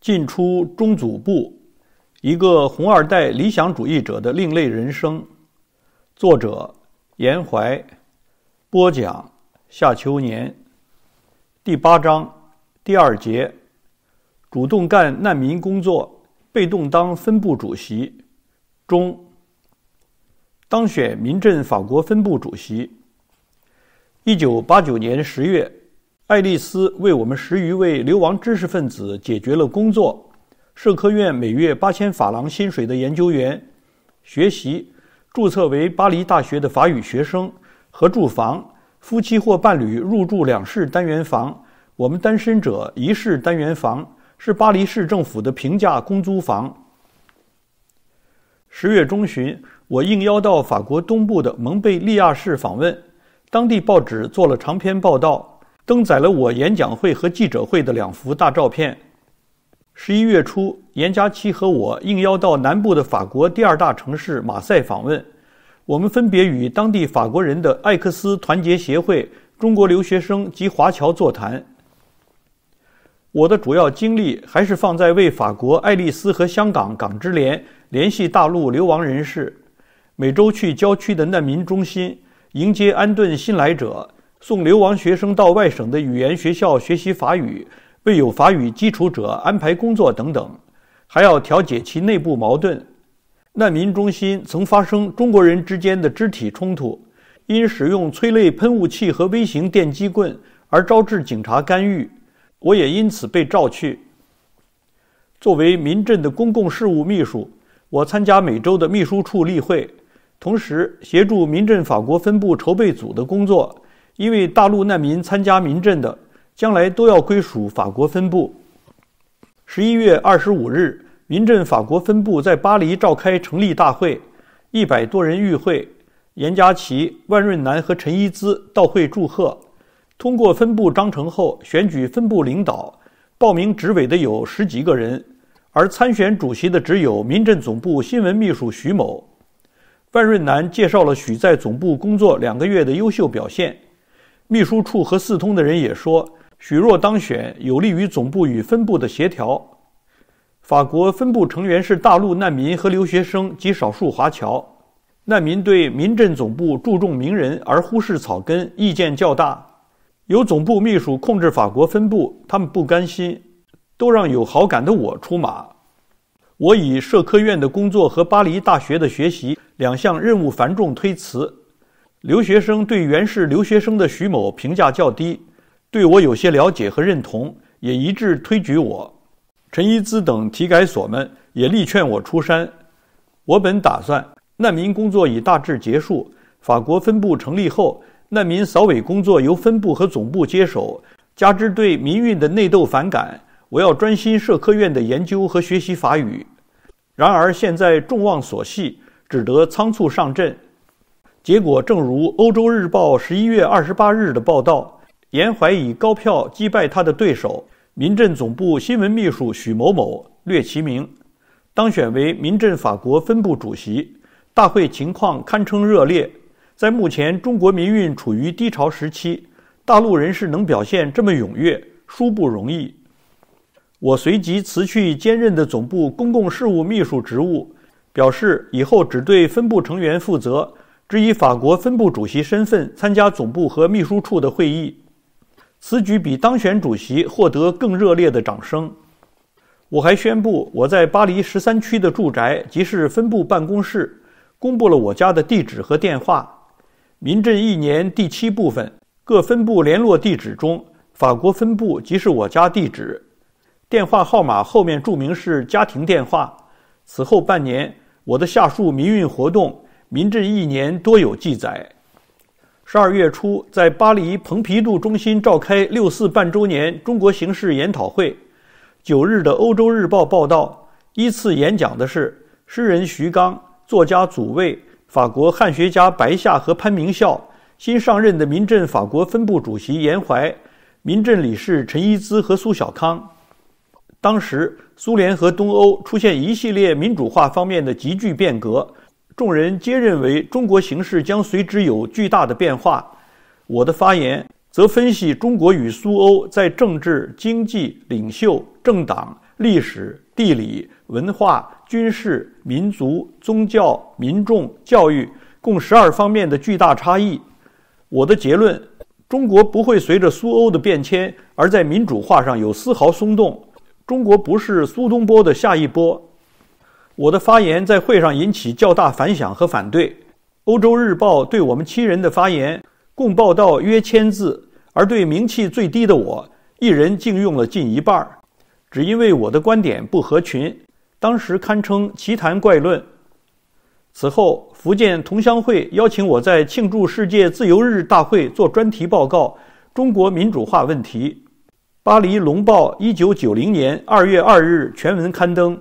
进出中组部，一个红二代理想主义者的另类人生。作者：严怀。播讲：夏秋年。第八章第二节：主动干难民工作，被动当分部主席。中当选民政法国分部主席。一九八九年十月。爱丽丝为我们十余位流亡知识分子解决了工作、社科院每月八千法郎薪水的研究员、学习、注册为巴黎大学的法语学生和住房。夫妻或伴侣入住两室单元房，我们单身者一室单元房是巴黎市政府的平价公租房。十月中旬，我应邀到法国东部的蒙贝利亚市访问，当地报纸做了长篇报道。登载了我演讲会和记者会的两幅大照片。十一月初，严佳期和我应邀到南部的法国第二大城市马赛访问，我们分别与当地法国人的艾克斯团结协会、中国留学生及华侨座谈。我的主要精力还是放在为法国爱丽丝和香港港之联联系大陆流亡人士，每周去郊区的难民中心迎接安顿新来者。送流亡学生到外省的语言学校学习法语，为有法语基础者安排工作等等，还要调解其内部矛盾。难民中心曾发生中国人之间的肢体冲突，因使用催泪喷雾器和微型电击棍而招致警察干预。我也因此被召去。作为民政的公共事务秘书，我参加每周的秘书处例会，同时协助民政法国分部筹备组的工作。因为大陆难民参加民政的，将来都要归属法国分部。十一月二十五日，民政法国分部在巴黎召开成立大会，一百多人与会，严家琪、万润南和陈一兹到会祝贺。通过分部章程后，选举分部领导，报名执委的有十几个人，而参选主席的只有民政总部新闻秘书徐某。万润南介绍了许在总部工作两个月的优秀表现。秘书处和四通的人也说，许若当选有利于总部与分部的协调。法国分部成员是大陆难民和留学生及少数华侨，难民对民政总部注重名人而忽视草根意见较大。由总部秘书控制法国分部，他们不甘心，都让有好感的我出马。我以社科院的工作和巴黎大学的学习两项任务繁重推辞。留学生对原是留学生的徐某评价较低，对我有些了解和认同，也一致推举我。陈一兹等体改所们也力劝我出山。我本打算难民工作已大致结束，法国分部成立后，难民扫尾工作由分部和总部接手。加之对民运的内斗反感，我要专心社科院的研究和学习法语。然而现在众望所系，只得仓促上阵。结果正如《欧洲日报》十一月二十八日的报道，严怀以高票击败他的对手，民阵总部新闻秘书许某某（略其名），当选为民阵法国分部主席。大会情况堪称热烈。在目前中国民运处于低潮时期，大陆人士能表现这么踊跃，殊不容易。我随即辞去兼任的总部公共事务秘书职务，表示以后只对分部成员负责。只以法国分部主席身份参加总部和秘书处的会议，此举比当选主席获得更热烈的掌声。我还宣布，我在巴黎十三区的住宅即是分部办公室，公布了我家的地址和电话。《民政一年》第七部分各分部联络地址中，法国分部即是我家地址，电话号码后面注明是家庭电话。此后半年，我的下述民运活动。民政一年多有记载。十二月初，在巴黎蓬皮杜中心召开六四半周年中国形势研讨会。九日的《欧洲日报》报道，依次演讲的是诗人徐刚、作家祖卫、法国汉学家白夏和潘明孝，新上任的民政法国分部主席严怀，民政理事陈一兹和苏小康。当时，苏联和东欧出现一系列民主化方面的急剧变革。众人皆认为中国形势将随之有巨大的变化。我的发言则分析中国与苏欧在政治、经济、领袖、政党、历史、地理、文化、军事、民族、宗教、民众、教育共十二方面的巨大差异。我的结论：中国不会随着苏欧的变迁而在民主化上有丝毫松动。中国不是苏东坡的下一波。我的发言在会上引起较大反响和反对。欧洲日报对我们七人的发言共报道约千字，而对名气最低的我一人竟用了近一半，只因为我的观点不合群，当时堪称奇谈怪论。此后，福建同乡会邀请我在庆祝世界自由日大会做专题报告《中国民主化问题》。巴黎《龙报》一九九零年二月二日全文刊登。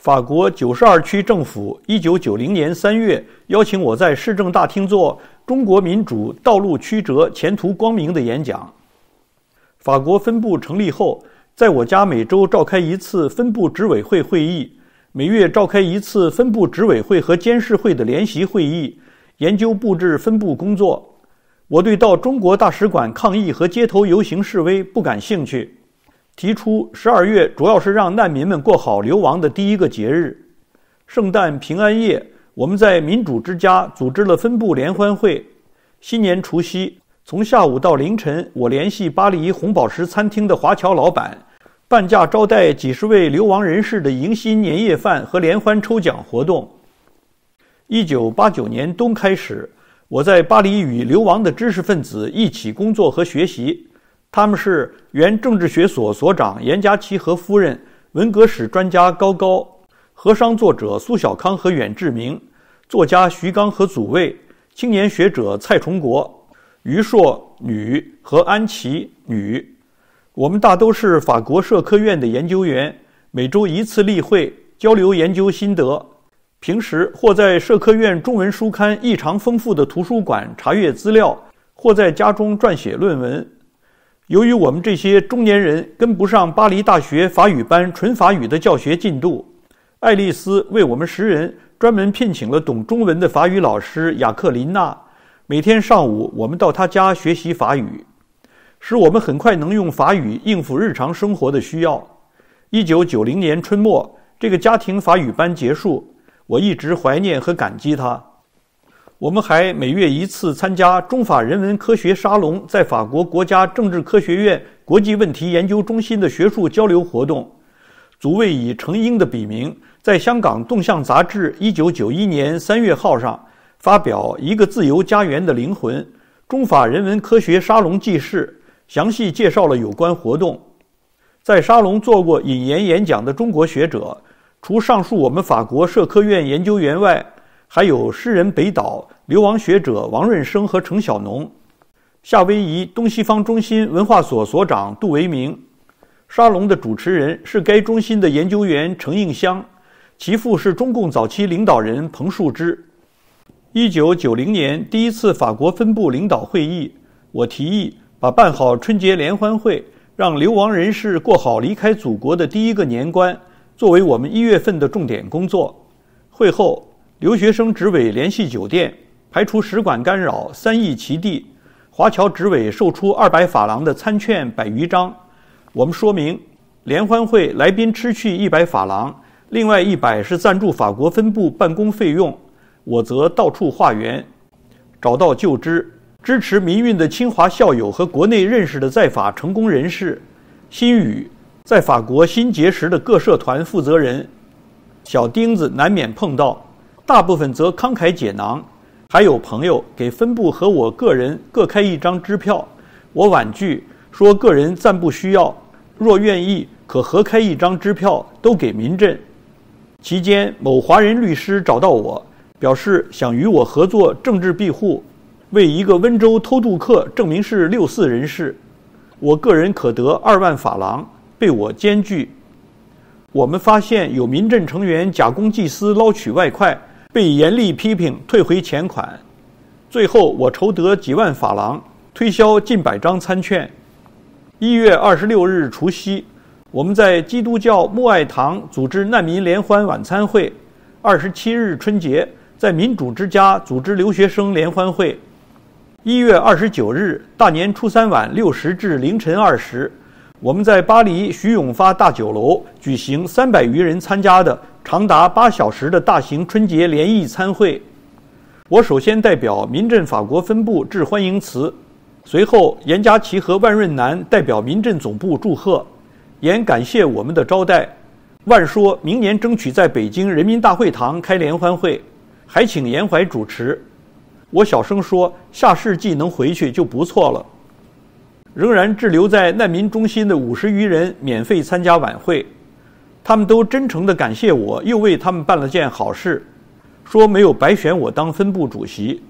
法国九十二区政府一九九零年三月邀请我在市政大厅做《中国民主道路曲折，前途光明》的演讲。法国分部成立后，在我家每周召开一次分部执委会会议，每月召开一次分部执委会和监事会的联席会议，研究布置分部工作。我对到中国大使馆抗议和街头游行示威不感兴趣。提出十二月主要是让难民们过好流亡的第一个节日，圣诞平安夜，我们在民主之家组织了分部联欢会。新年除夕，从下午到凌晨，我联系巴黎红宝石餐厅的华侨老板，半价招待几十位流亡人士的迎新年夜饭和联欢抽奖活动。一九八九年冬开始，我在巴黎与流亡的知识分子一起工作和学习。他们是原政治学所所长严家齐和夫人，文革史专家高高，和商作者苏小康和远志明，作家徐刚和祖卫，青年学者蔡崇国、余硕女和安琪女。我们大都是法国社科院的研究员，每周一次例会交流研究心得，平时或在社科院中文书刊异常丰富的图书馆查阅资料，或在家中撰写论文。由于我们这些中年人跟不上巴黎大学法语班纯法语的教学进度，爱丽丝为我们十人专门聘请了懂中文的法语老师雅克琳娜。每天上午，我们到她家学习法语，使我们很快能用法语应付日常生活的需要。一九九零年春末，这个家庭法语班结束，我一直怀念和感激她。我们还每月一次参加中法人文科学沙龙，在法国国家政治科学院国际问题研究中心的学术交流活动。署位以程英的笔名，在香港《动向》杂志一九九一年三月号上发表《一个自由家园的灵魂》，中法人文科学沙龙记事详细介绍了有关活动。在沙龙做过引言演讲的中国学者，除上述我们法国社科院研究员外。还有诗人北岛、流亡学者王润生和程小农，夏威夷东西方中心文化所所长杜维明，沙龙的主持人是该中心的研究员程应湘，其父是中共早期领导人彭树之。一九九零年第一次法国分部领导会议，我提议把办好春节联欢会，让流亡人士过好离开祖国的第一个年关，作为我们一月份的重点工作。会后。留学生执委联系酒店，排除使馆干扰，三易其地。华侨执委售出二百法郎的餐券百余张。我们说明，联欢会来宾吃去一百法郎，另外一百是赞助法国分部办公费用。我则到处化缘，找到旧知支持民运的清华校友和国内认识的在法成功人士。心语在法国新结识的各社团负责人，小钉子难免碰到。大部分则慷慨解囊，还有朋友给分部和我个人各开一张支票，我婉拒说个人暂不需要，若愿意可合开一张支票都给民政。期间，某华人律师找到我，表示想与我合作政治庇护，为一个温州偷渡客证明是六四人士，我个人可得二万法郎，被我兼拒。我们发现有民政成员假公济私捞取外快。被严厉批评，退回钱款。最后，我筹得几万法郎，推销近百张餐券。一月二十六日除夕，我们在基督教穆爱堂组织难民联欢晚餐会；二十七日春节，在民主之家组织留学生联欢会。一月二十九日大年初三晚六时至凌晨二时，我们在巴黎徐永发大酒楼举行三百余人参加的。长达八小时的大型春节联谊参会，我首先代表民政法国分部致欢迎词。随后，严家琪和万润南代表民政总部祝贺，也感谢我们的招待。万说明年争取在北京人民大会堂开联欢会，还请严怀主持。我小声说：“下世纪能回去就不错了。”仍然滞留在难民中心的五十余人免费参加晚会。他们都真诚地感谢我，又为他们办了件好事，说没有白选我当分部主席。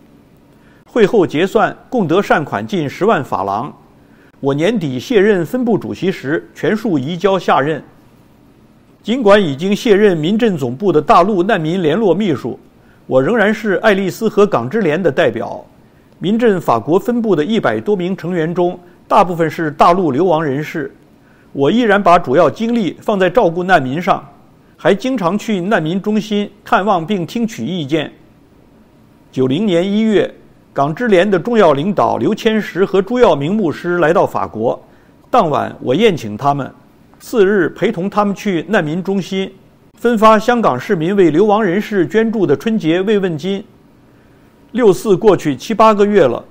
会后结算，共得善款近十万法郎。我年底卸任分部主席时，全数移交下任。尽管已经卸任民政总部的大陆难民联络秘书，我仍然是爱丽丝和港之联的代表。民政法国分部的一百多名成员中，大部分是大陆流亡人士。我依然把主要精力放在照顾难民上，还经常去难民中心看望并听取意见。九零年一月，港支联的重要领导刘千石和朱耀明牧师来到法国，当晚我宴请他们，次日陪同他们去难民中心，分发香港市民为流亡人士捐助的春节慰问金。六四过去七八个月了，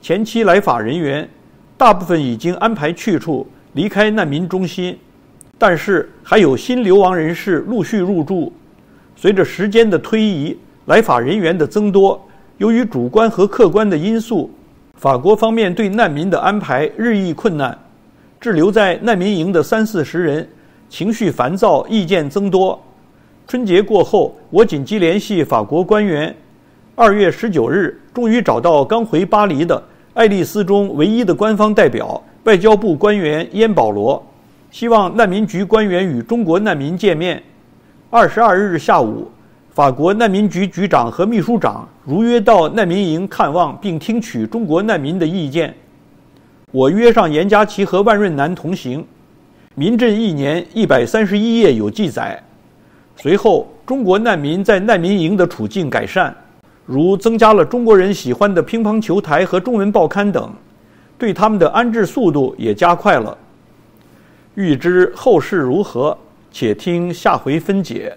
前期来法人员大部分已经安排去处。离开难民中心，但是还有新流亡人士陆续入住。随着时间的推移，来法人员的增多，由于主观和客观的因素，法国方面对难民的安排日益困难。滞留在难民营的三四十人情绪烦躁，意见增多。春节过后，我紧急联系法国官员，二月十九日终于找到刚回巴黎的爱丽丝中唯一的官方代表。外交部官员燕保罗希望难民局官员与中国难民见面。二十二日下午，法国难民局局长和秘书长如约到难民营看望，并听取中国难民的意见。我约上严家其和万润南同行，《民政一年》一百三十一页有记载。随后，中国难民在难民营的处境改善，如增加了中国人喜欢的乒乓球台和中文报刊等。对他们的安置速度也加快了。欲知后事如何，且听下回分解。